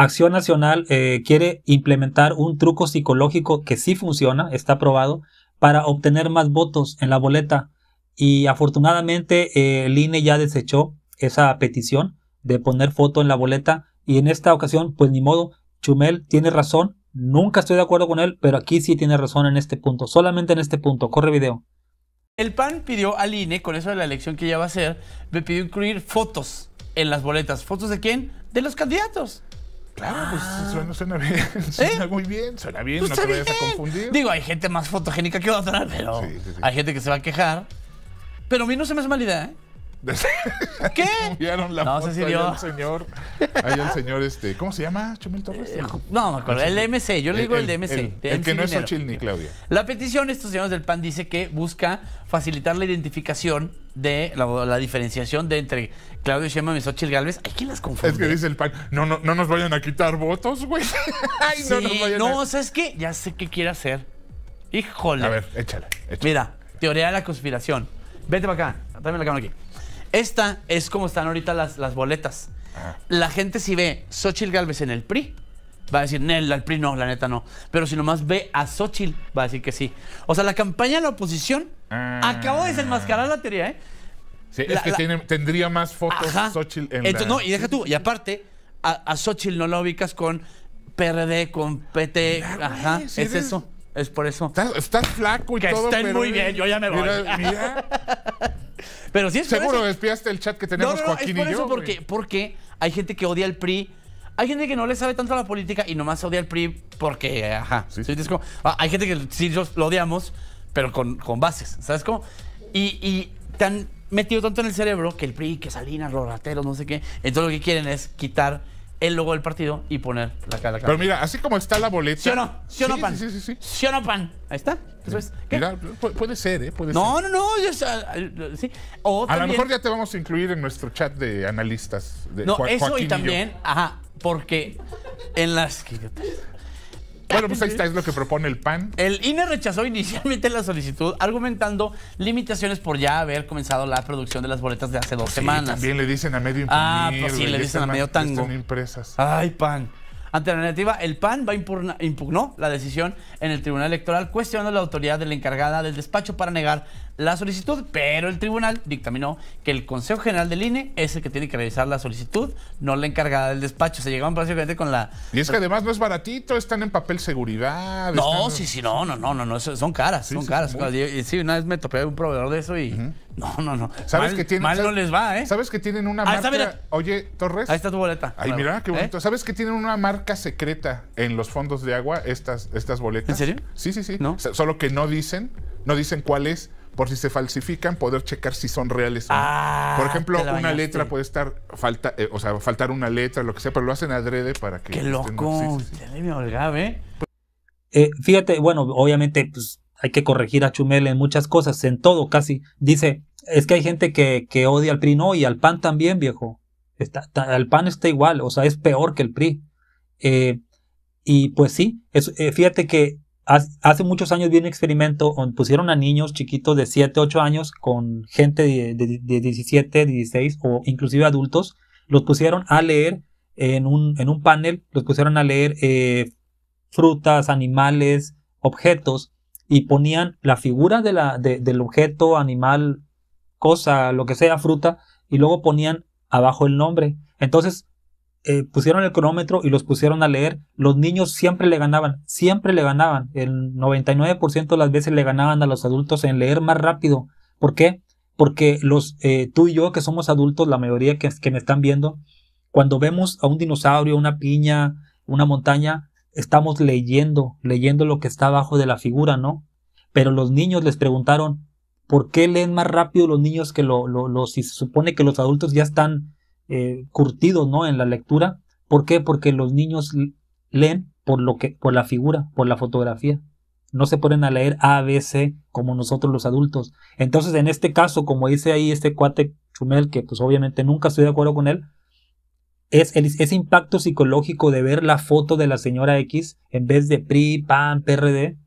Acción Nacional eh, quiere implementar un truco psicológico que sí funciona, está probado, para obtener más votos en la boleta. Y afortunadamente eh, el INE ya desechó esa petición de poner foto en la boleta. Y en esta ocasión, pues ni modo, Chumel tiene razón. Nunca estoy de acuerdo con él, pero aquí sí tiene razón en este punto. Solamente en este punto. Corre video. El PAN pidió al INE, con eso de la elección que ya va a ser, me pidió incluir fotos en las boletas. ¿Fotos de quién? De los candidatos. Claro, pues ah. suena, bien, suena ¿Eh? muy bien, suena bien, pues no te vayas a confundir. Digo, hay gente más fotogénica que va pero sí, pero hay gente que se va a quejar. Pero a mí no se me hace mala idea, ¿eh? ¿Qué? la no, sé si dio. El señor, ahí el señor, este, ¿cómo se llama? Chumel Torres. Eh, no, me acuerdo, el DMC, yo le digo el, DMC. El, que no es Ochil ni Claudia. La petición estos señores del PAN dice que busca facilitar la identificación de la, diferenciación de entre Claudio Sheinbaum y Xochitl Galvez. ¿hay ¿quién las confunde? Es que dice el PAN, no, no, no nos vayan a quitar votos, güey. Ay, no vayan no, ¿sabes qué? Ya sé qué quiere hacer. Híjole. A ver, échale, Mira, teoría de la conspiración. Vete para acá, dame la cámara aquí. Esta es como están ahorita las, las boletas. La gente si ve Xochitl Galvez en el PRI, va a decir, Nel, al PRI no, la neta no. Pero si nomás ve a Xochitl, va a decir que sí. O sea, la campaña de la oposición ah. acabó de desenmascarar la teoría, ¿eh? Sí, es que tendría más fotos de Xochitl en Entonces, No, y deja tú, y aparte, a, a no la ubicas con PRD, con PT, ajá, es eso. Es por eso. Estás, flaco y que todo. Que estén muy bien, yo ya me voy. Pero si es Seguro despiaste el chat que tenemos no, no, no, Joaquín es por y eso porque, porque hay gente que odia al PRI. Hay gente que no le sabe tanto a la política y nomás odia al PRI porque, ajá. Ah, hay gente que sí lo odiamos, pero con, con bases, ¿sabes cómo? Y, y tan metido tanto en el cerebro que el PRI, que Salinas, los rateros, no sé qué. Entonces lo que quieren es quitar el logo del partido y poner la cara. Pero mira, así como está la boleta. ¿Sí o no? ¿Sí no, pan? Sí, sí, sí. ¿Sí o no, pan? Ahí está. Mira, puede ser, ¿eh? Puede no, ser. no, no, no. a lo mejor ya te vamos a incluir en nuestro chat de analistas. De no, eso y también, ajá, porque en las... Bueno, pues ahí está, es lo que propone el PAN. El INE rechazó inicialmente la solicitud, argumentando limitaciones por ya haber comenzado la producción de las boletas de hace dos semanas. Sí, también le dicen a medio ah, imprimir. Ah, pues sí, le dicen a medio tango. Son impresas. Ay, PAN. Ante la negativa, el PAN va a impugnó la decisión en el Tribunal Electoral, cuestionando la autoridad de la encargada del despacho para negar la solicitud, pero el tribunal dictaminó que el Consejo General del INE es el que tiene que revisar la solicitud, no la encargada del despacho. Se llegaban prácticamente con la. Y es que además no es baratito, están en papel seguridad. No, sí, sí, no, no, no, no, son caras, son caras. sí, una vez me topé un proveedor de eso y. No, no, no. ¿Sabes mal, que tienen, mal no les va, ¿eh? ¿Sabes que tienen una ah, marca? Oye, Torres. Ahí está tu boleta. Ahí, mira, qué ¿Eh? bonito. ¿Sabes que tienen una marca secreta en los fondos de agua estas, estas boletas? ¿En serio? Sí, sí, sí. Solo que no dicen, no dicen cuál es por si se falsifican, poder checar si son reales o no. Ah, por ejemplo, una letra puede estar, falta, eh, o sea, faltar una letra, lo que sea, pero lo hacen adrede para que... ¡Qué este, loco! Televisión me ¿eh? Eh, fíjate, bueno, obviamente pues, hay que corregir a Chumel en muchas cosas, en todo casi. Dice, es que hay gente que, odia al PRI, no, y al PAN también, viejo. Está, al PAN está igual, o sea, es peor que el PRI. Eh, y pues sí, eh, fíjate que hace muchos años vi un experimento donde pusieron a niños chiquitos de 7, 8 años con gente de, 17, 16 o inclusive adultos, los pusieron a leer en un, en un panel, los pusieron a leer eh, frutas, animales, objetos y ponían la figura de la, del objeto, animal, cosa, lo que sea, fruta, y luego ponían abajo el nombre. Entonces eh, pusieron el cronómetro y los pusieron a leer, los niños siempre le ganaban, siempre le ganaban. El 99% de las veces le ganaban a los adultos en leer más rápido. ¿Por qué? Porque los, eh, tú y yo, que somos adultos, la mayoría que, me están viendo, cuando vemos a un dinosaurio, una piña, una montaña, estamos leyendo, leyendo lo que está abajo de la figura, ¿no? Pero los niños les preguntaron, ¿por qué leen más rápido los niños que lo, lo, si se supone que los adultos ya están eh, curtidos ¿no? en la lectura. ¿Por qué? Porque los niños leen por, lo que, por la figura, por la fotografía. No se ponen a leer A, B, C como nosotros los adultos. Entonces, en este caso, como dice ahí este cuate Chumel, que pues obviamente nunca estoy de acuerdo con él, es ese impacto psicológico de ver la foto de la señora X en vez de PRI, PAN, PRD,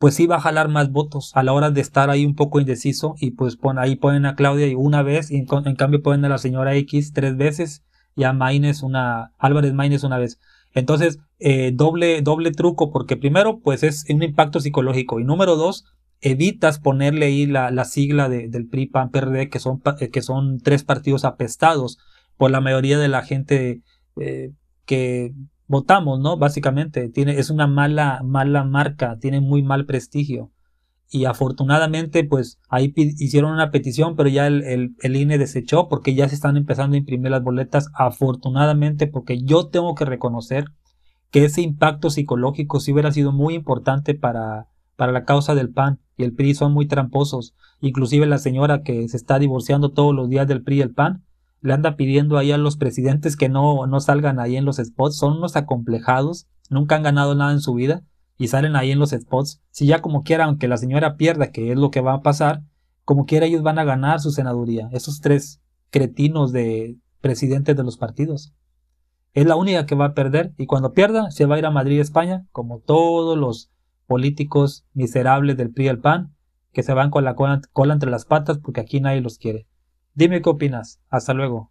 pues sí va a jalar más votos a la hora de estar ahí un poco indeciso y pues pon, ahí ponen a Claudia una vez y en, cambio ponen a la señora X tres veces y a Maines una, Álvarez Maynes una vez. Entonces, eh, doble, doble truco porque primero pues es un impacto psicológico y número dos, evitas ponerle ahí la, sigla del PRI, PAN, PRD que son, eh, que son tres partidos apestados por la mayoría de la gente eh, que votamos, ¿no? Básicamente, tiene, es una mala, mala marca, tiene muy mal prestigio. Y afortunadamente, pues ahí hicieron una petición, pero ya el, el, INE desechó porque ya se están empezando a imprimir las boletas. Afortunadamente, porque yo tengo que reconocer que ese impacto psicológico sí hubiera sido muy importante para, para la causa del PAN y el PRI son muy tramposos. Inclusive la señora que se está divorciando todos los días del PRI y el PAN, le anda pidiendo ahí a los presidentes que no, no salgan ahí en los spots, son unos acomplejados, nunca han ganado nada en su vida y salen ahí en los spots. Si ya como quiera, aunque la señora pierda, que es lo que va a pasar, como quiera ellos van a ganar su senaduría, esos tres cretinos de presidentes de los partidos. Es la única que va a perder y cuando pierda se va a ir a Madrid, España, como todos los políticos miserables del PRI y el PAN, que se van con la cola entre las patas porque aquí nadie los quiere. Dime qué opinas. Hasta luego.